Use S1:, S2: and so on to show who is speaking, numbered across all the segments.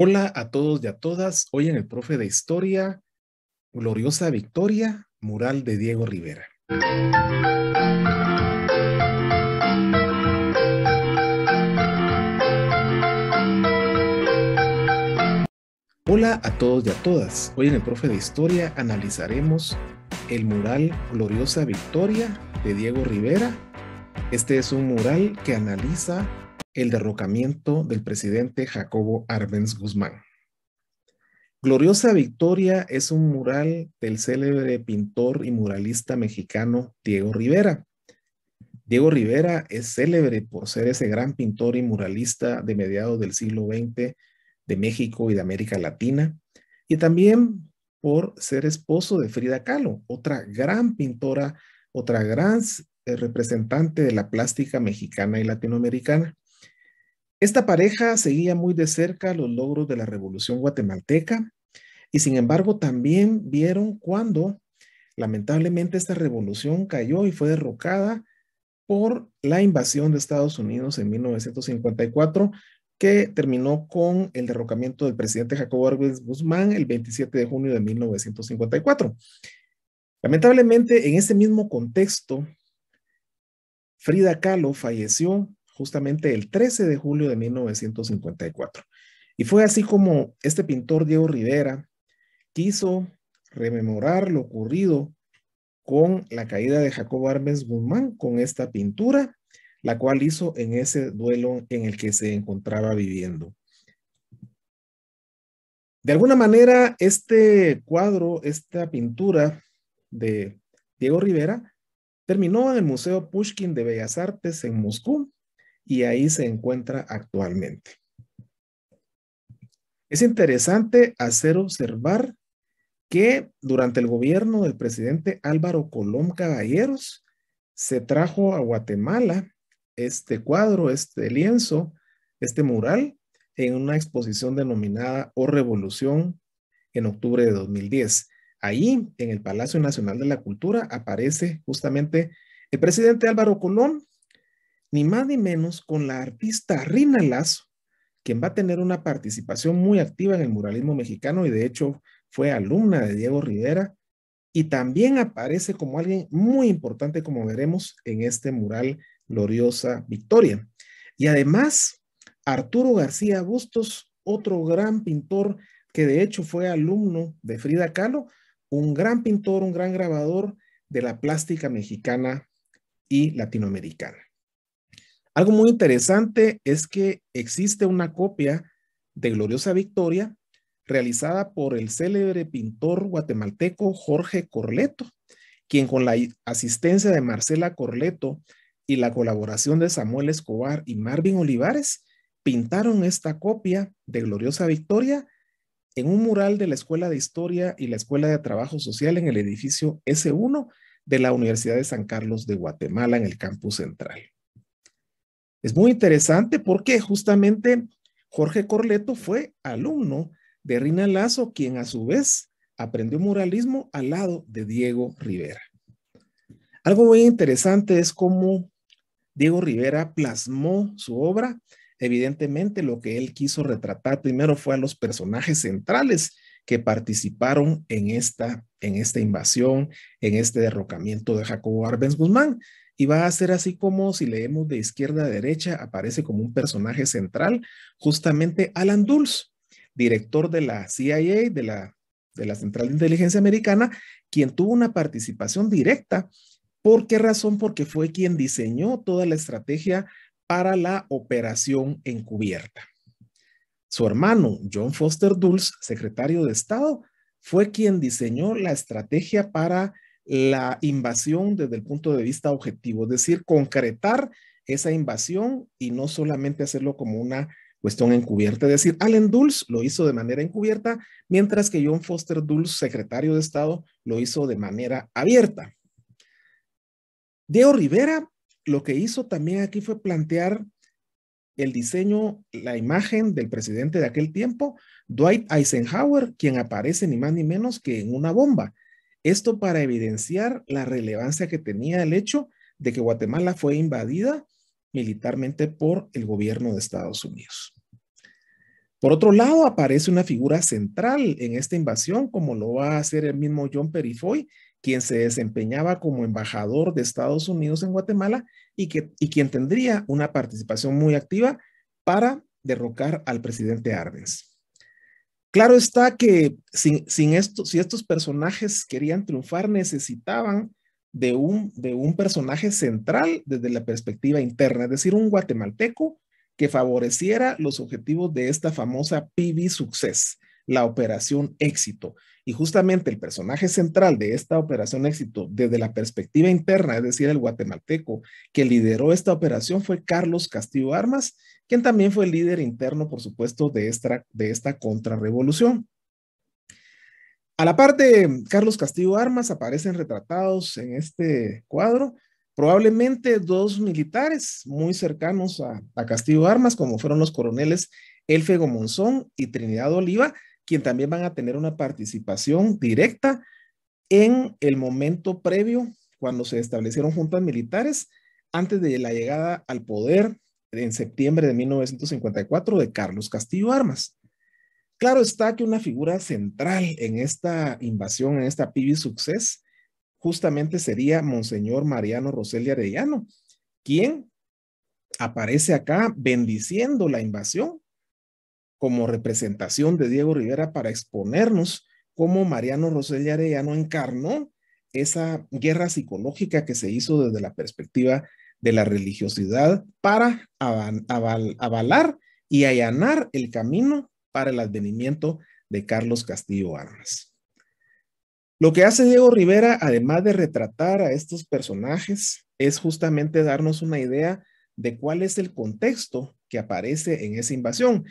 S1: Hola a todos y a todas. Hoy en el profe de historia, Gloriosa Victoria, mural de Diego Rivera. Hola a todos y a todas. Hoy en el profe de historia analizaremos el mural Gloriosa Victoria de Diego Rivera. Este es un mural que analiza el derrocamiento del presidente Jacobo Arbenz Guzmán. Gloriosa Victoria es un mural del célebre pintor y muralista mexicano Diego Rivera. Diego Rivera es célebre por ser ese gran pintor y muralista de mediados del siglo XX de México y de América Latina, y también por ser esposo de Frida Kahlo, otra gran pintora, otra gran eh, representante de la plástica mexicana y latinoamericana. Esta pareja seguía muy de cerca los logros de la Revolución guatemalteca y sin embargo también vieron cuando lamentablemente esta revolución cayó y fue derrocada por la invasión de Estados Unidos en 1954 que terminó con el derrocamiento del presidente Jacobo Arbenz Guzmán el 27 de junio de 1954. Lamentablemente, en ese mismo contexto, Frida Kahlo falleció justamente el 13 de julio de 1954. Y fue así como este pintor Diego Rivera quiso rememorar lo ocurrido con la caída de Jacobo Armes Guzmán con esta pintura, la cual hizo en ese duelo en el que se encontraba viviendo. De alguna manera, este cuadro, esta pintura de Diego Rivera, terminó en el Museo Pushkin de Bellas Artes en Moscú y ahí se encuentra actualmente. Es interesante hacer observar que durante el gobierno del presidente Álvaro Colón Caballeros se trajo a Guatemala este cuadro, este lienzo, este mural en una exposición denominada O Revolución en octubre de 2010. Ahí, en el Palacio Nacional de la Cultura, aparece justamente el presidente Álvaro Colón ni más ni menos con la artista Rina Lazo, quien va a tener una participación muy activa en el muralismo mexicano y de hecho fue alumna de Diego Rivera y también aparece como alguien muy importante, como veremos en este mural Gloriosa Victoria. Y además, Arturo García Bustos, otro gran pintor que de hecho fue alumno de Frida Kahlo, un gran pintor, un gran grabador de la plástica mexicana y latinoamericana. Algo muy interesante es que existe una copia de Gloriosa Victoria realizada por el célebre pintor guatemalteco Jorge Corleto, quien con la asistencia de Marcela Corleto y la colaboración de Samuel Escobar y Marvin Olivares, pintaron esta copia de Gloriosa Victoria en un mural de la Escuela de Historia y la Escuela de Trabajo Social en el edificio S1 de la Universidad de San Carlos de Guatemala en el campus central. Es muy interesante porque justamente Jorge Corleto fue alumno de Rina Lazo, quien a su vez aprendió muralismo al lado de Diego Rivera. Algo muy interesante es cómo Diego Rivera plasmó su obra. Evidentemente lo que él quiso retratar primero fue a los personajes centrales que participaron en esta, en esta invasión, en este derrocamiento de Jacobo Arbenz Guzmán y va a ser así como si leemos de izquierda a derecha, aparece como un personaje central, justamente Alan Dulles, director de la CIA, de la, de la Central de Inteligencia Americana, quien tuvo una participación directa. ¿Por qué razón? Porque fue quien diseñó toda la estrategia para la operación encubierta. Su hermano, John Foster Dulles, secretario de Estado, fue quien diseñó la estrategia para la invasión desde el punto de vista objetivo, es decir, concretar esa invasión y no solamente hacerlo como una cuestión encubierta. Es decir, Allen Dulles lo hizo de manera encubierta, mientras que John Foster Dulles, secretario de Estado, lo hizo de manera abierta. Diego Rivera lo que hizo también aquí fue plantear el diseño, la imagen del presidente de aquel tiempo, Dwight Eisenhower, quien aparece ni más ni menos que en una bomba. Esto para evidenciar la relevancia que tenía el hecho de que Guatemala fue invadida militarmente por el gobierno de Estados Unidos. Por otro lado, aparece una figura central en esta invasión, como lo va a hacer el mismo John Perifoy, quien se desempeñaba como embajador de Estados Unidos en Guatemala y, que, y quien tendría una participación muy activa para derrocar al presidente Arbenz. Claro está que sin, si estos personajes querían triunfar, necesitaban de un, de un personaje central desde la perspectiva interna, es decir, un guatemalteco que favoreciera los objetivos de esta famosa PB Success, la operación éxito. Y justamente el personaje central de esta operación éxito desde la perspectiva interna, es decir, el guatemalteco que lideró esta operación fue Carlos Castillo Armas, quien también fue el líder interno, por supuesto, de esta, de esta contrarrevolución. A la parte de Carlos Castillo Armas aparecen retratados en este cuadro probablemente dos militares muy cercanos a, a Castillo Armas, como fueron los coroneles Elfego Monzón y Trinidad Oliva, quien también van a tener una participación directa en el momento previo cuando se establecieron juntas militares antes de la llegada al poder en septiembre de 1954 de Carlos Castillo Armas. Claro está que una figura central en esta invasión, en esta pibi success, justamente sería Monseñor Mariano Roselia Arellano, quien aparece acá bendiciendo la invasión como representación de Diego Rivera para exponernos cómo Mariano Rosell Arellano encarnó esa guerra psicológica que se hizo desde la perspectiva de la religiosidad para avalar y allanar el camino para el advenimiento de Carlos Castillo Armas. Lo que hace Diego Rivera, además de retratar a estos personajes, es justamente darnos una idea de cuál es el contexto que aparece en esa invasión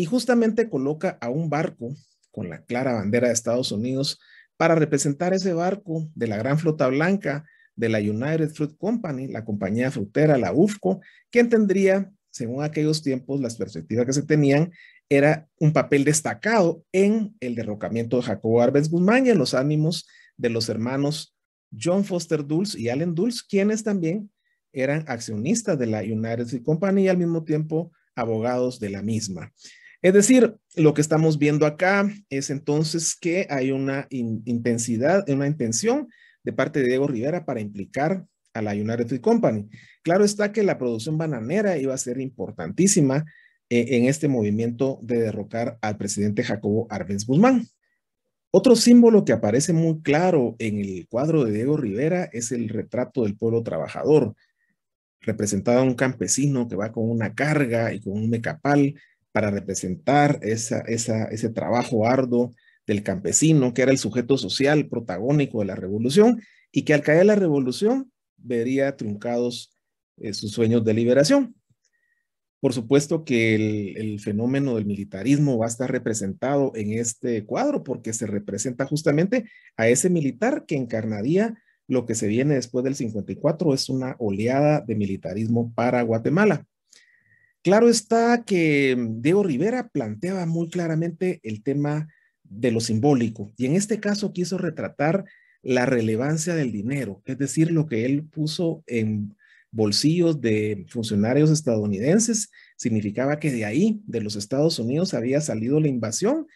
S1: y justamente coloca a un barco con la clara bandera de Estados Unidos para representar ese barco de la gran flota blanca de la United Fruit Company, la compañía frutera, la UFCO, quien tendría, según aquellos tiempos, las perspectivas que se tenían, era un papel destacado en el derrocamiento de Jacobo Arbenz Guzmán y en los ánimos de los hermanos John Foster Dulles y Allen Dulles, quienes también eran accionistas de la United Fruit Company y al mismo tiempo abogados de la misma. Es decir, lo que estamos viendo acá es entonces que hay una intensidad, una intención de parte de Diego Rivera para implicar a la United Company. Claro está que la producción bananera iba a ser importantísima eh, en este movimiento de derrocar al presidente Jacobo Arbenz Guzmán. Otro símbolo que aparece muy claro en el cuadro de Diego Rivera es el retrato del pueblo trabajador, representado a un campesino que va con una carga y con un mecapal para representar ese trabajo arduo del campesino, que era el sujeto social protagónico de la revolución, y que al caer la revolución vería truncados eh, sus sueños de liberación. Por supuesto que el, el, fenómeno del militarismo va a estar representado en este cuadro porque se representa justamente a ese militar que encarnaría lo que se viene después del 54, es una oleada de militarismo para Guatemala. Claro está que mm, Diego Rivera planteaba muy claramente el tema de lo simbólico y en este caso quiso retratar la relevancia del dinero, es decir, lo que él puso en bolsillos de funcionarios estadounidenses significaba que de ahí, de los Estados Unidos, había salido la invasión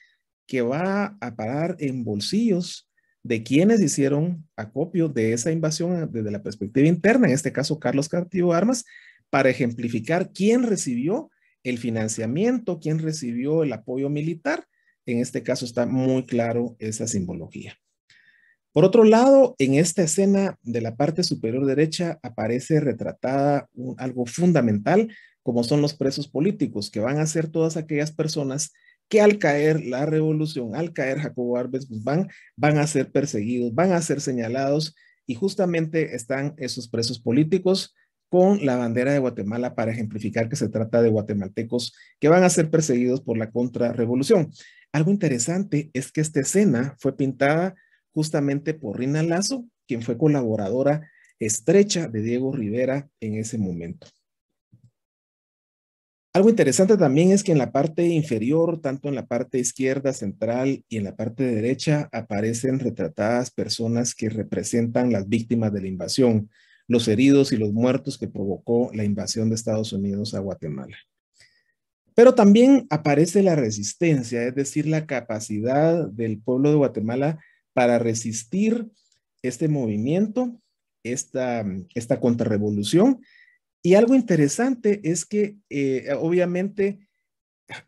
S1: que va a parar en bolsillos de quienes hicieron acopio de esa invasión eh, desde la perspectiva interna, en este caso Carlos Cartillo Armas, para ejemplificar quién recibió el financiamiento, quién recibió el apoyo militar. En este caso está muy claro esa simbología. Por otro lado, en esta escena de la parte superior derecha aparece retratada algo fundamental, como son los presos políticos, que van a ser todas aquellas personas que al caer la revolución, al caer Jacobo Arbenz pues van a ser perseguidos, van a ser señalados y justamente están esos presos políticos con la bandera de Guatemala para ejemplificar que se trata de guatemaltecos que van a ser perseguidos por la contrarrevolución. Algo interesante es que esta escena fue pintada justamente por Rina Lazo, quien fue colaboradora estrecha de Diego Rivera en ese momento. Algo interesante también es que en la parte inferior, tanto en la parte izquierda, central y en la parte derecha, aparecen retratadas personas que representan las víctimas de la invasión los heridos y los muertos que provocó la invasión de Estados Unidos a Guatemala. Pero también aparece la resistencia, es decir, la capacidad del pueblo de Guatemala para resistir este movimiento, esta, esta contrarrevolución. Y algo interesante es que eh, obviamente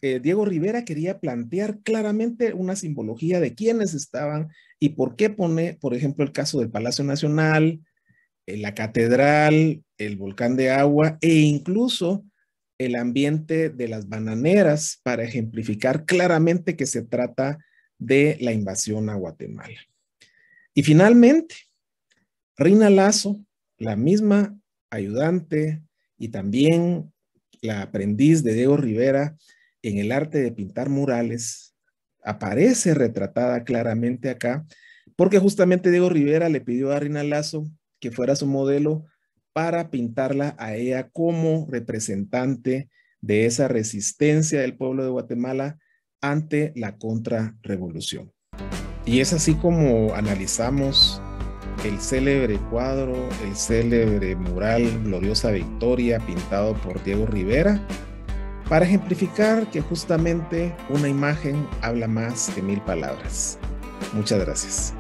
S1: eh, Diego Rivera quería plantear claramente una simbología de quiénes estaban y por qué pone, por ejemplo, el caso del Palacio Nacional, eh, la catedral, el volcán de agua e incluso el ambiente de las bananeras para ejemplificar claramente que se trata de la invasión a Guatemala. Y finalmente, Rina Lazo, la misma ayudante y también la aprendiz de Diego Rivera en el arte de pintar murales, aparece retratada claramente acá, porque justamente Diego Rivera le pidió a Rina Lazo que fuera su modelo para pintarla a ella como representante de esa resistencia del pueblo de Guatemala ante la contrarrevolución. Y es así como analizamos el célebre cuadro, el célebre mural Gloriosa Victoria pintado por Diego Rivera, para ejemplificar que justamente una imagen habla más que mil palabras. Muchas gracias.